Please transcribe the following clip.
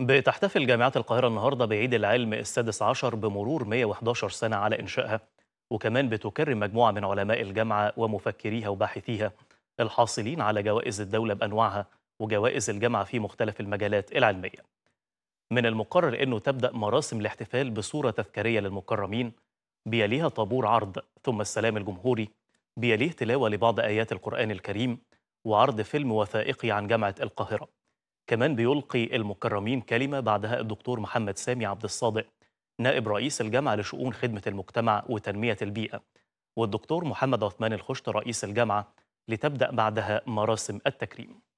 بتحتفل جامعة القاهرة النهاردة بعيد العلم السادس عشر بمرور 111 سنة على إنشائها وكمان بتكرم مجموعة من علماء الجامعة ومفكريها وباحثيها الحاصلين على جوائز الدولة بأنواعها وجوائز الجامعة في مختلف المجالات العلمية من المقرر أنه تبدأ مراسم الاحتفال بصورة تذكارية للمكرمين بيليها طابور عرض ثم السلام الجمهوري بيليه تلاوة لبعض آيات القرآن الكريم وعرض فيلم وثائقي عن جامعة القاهرة كمان بيلقي المكرمين كلمة بعدها الدكتور محمد سامي عبد الصادق نائب رئيس الجامعة لشؤون خدمة المجتمع وتنمية البيئة والدكتور محمد عثمان الخشت رئيس الجامعة لتبدأ بعدها مراسم التكريم